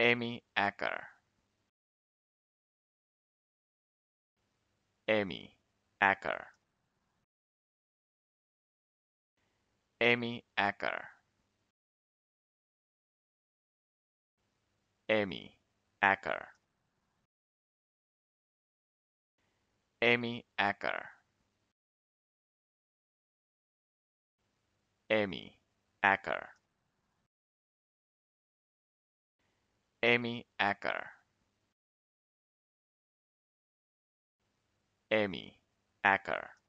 Amy Acker. Amy Acker. Amy Acker. Amy Acker. Amy Acker. Amy Acker. Amy Acker. Amy Acker.